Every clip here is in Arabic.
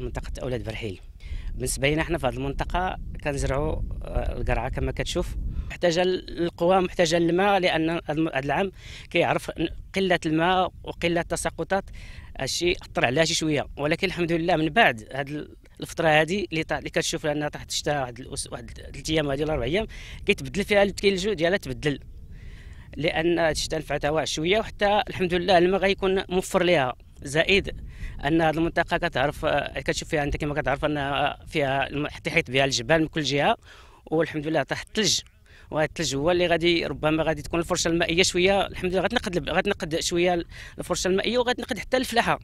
منطقه اولاد برحيل بالنسبه لنا حنا في هذه المنطقه كنزرعوا آه، القرعه كما كتشوف محتاجه القوى محتاجه للماء لان هذا العام كيعرف قله الماء وقله التساقطات هادشي اثر عليها شي شويه ولكن الحمد لله من بعد هاد الفتره هذه اللي اللي كتشوف لانها تحت الشتاء واحد واحد ثلاث ايام هذه ولا اربع ايام كيتبدل فيها الجو ديالها تبدل لان الشتاء نفعتها واحد شويه وحتى الحمد لله الماء غيكون موفر ليها زائد ان هذه المنطقه كتعرف كتشوف فيها انت كما كتعرف ان فيها تحيط بها الجبال من كل جهه والحمد لله طاح الثلج وهذا الثلج هو اللي غادي ربما غادي تكون الفرشه المائيه شويه الحمد لله غتنقد غتنقد شويه الفرشه المائيه وغتنقد حتى الفلاحه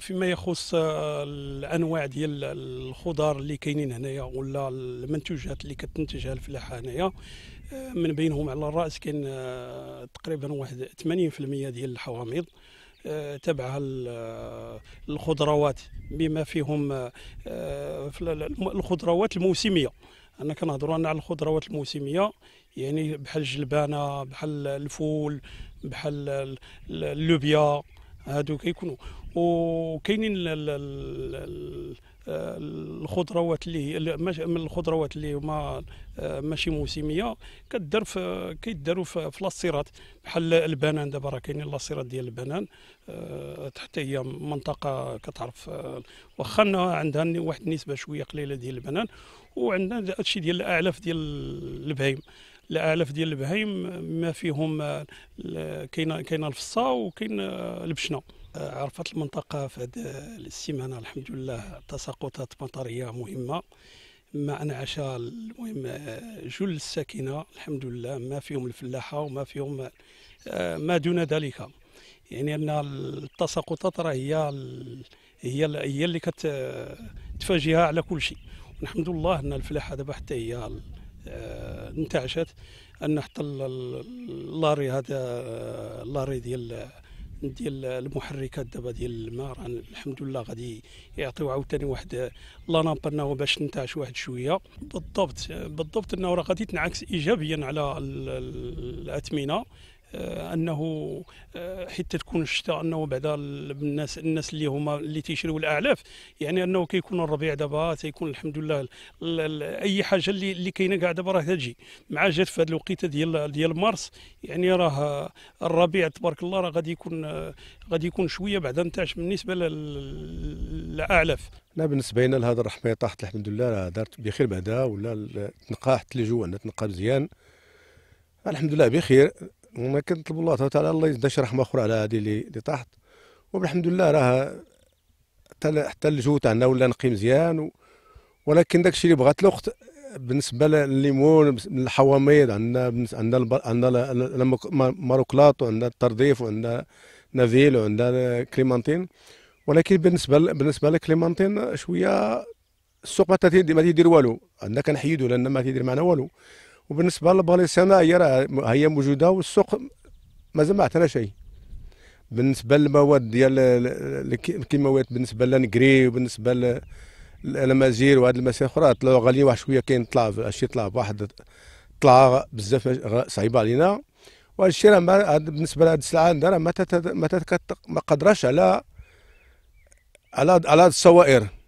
فيما يخص آه، الانواع ديال الخضار اللي كاينين هنايا ولا المنتوجات اللي كتنتجها الفلاحه هنايا آه، من بينهم على الراس كاين آه، تقريبا واحد 80% ديال الحواميض آه، تبعها آه، الخضروات بما فيهم آه، الخضروات الموسميه انا كنهضروا على الخضروات الموسميه يعني بحال الجلبانه بحال الفول بحال اللوبيا هادو كيكونوا وكاينين الخضروات اللي هي من الخضروات اللي هما آه، ماشي موسميه كدار في كيداروا في لاصيرات بحال البنان دابا راه كاينين لاصيرات ديال البنان آه، حتى هي منطقه كتعرف آه، واخا عندها واحد النسبه شويه قليله ديال البنان وعندنا هادشي ديال الاعلاف ديال البهيم الاعلاف ديال البهيم ما فيهم كاينه كاينه الفصه وكاين البشنه عرفت المنطقة في هذه السيمانة الحمد لله تساقطات مطرية مهمة ما انعش المهم آه، جل الساكنة الحمد لله ما فيهم الفلاحة وما فيهم آه، ما دون ذلك يعني ان التساقطات راه هي هي هي اللي كتفاجئها على كل شيء والحمد لله ان الفلاحه دابا حتى هي آه، انتعشت ان حتى اللاري هذا اللاري ديال ديال المحركات دابا ديال الماء الحمد لله غادي يعطيو عاوتاني واحد لا لامب انه باش تنتعش واحد شويه بالضبط بالضبط انه راه غادي تنعكس ايجابيا على الاثمنه آه، انه آه، حتى تكون الشتاء انه بعد الناس الناس اللي هما اللي تيشريو الاعلاف يعني انه كيكون الربيع دابا تيكون الحمد لله اي حاجه اللي اللي كاينه كاع دابا راه تجي مع جات في هذه الوقيته ديال ديال مارس يعني راه الربيع تبارك الله راه غادي يكون آه، غادي يكون شويه بعد انتعش بالنسبه للاعلاف لا بالنسبه لنا لهذا الرحمه طاحت الحمد لله راه دارت بخير بعدا ولا تنقى حتى اللي جوا تنقى مزيان الحمد لله بخير ولكن نطلب الله تعالى الله يزداش رحمه اخرى على هذه اللي طاحت وبالحمد لله راه حتى حتى الجو تاعنا ولا نقي مزيان و... ولكن داكشي اللي بغات الاخت بالنسبه للليمون الحواميض عندنا عندنا عندنا الماروكلات وعندنا الترديف وعندنا نافيل وعندنا كليمانتين ولكن بالنسبه بالنسبه لكليمانتين شويه السوق ما تيدير والو عندنا كنحيدو لان ما تيدير معنا والو وبالنسبه للباليسانه هي هي موجوده والسوق مازال ما عطانا شيء بالنسبه للمواد ديال الكيماويات بالنسبه للنكري وبالنسبه للامازير وهاد المسائل اخرى طلعوا غاليين واحد شويه كاين طلع شي طلع واحد طلع بزاف صعيبه علينا وهاد الشيء راه بالنسبه لهاد السلعه عندنا راه ما ما قدراش على على على الصوائر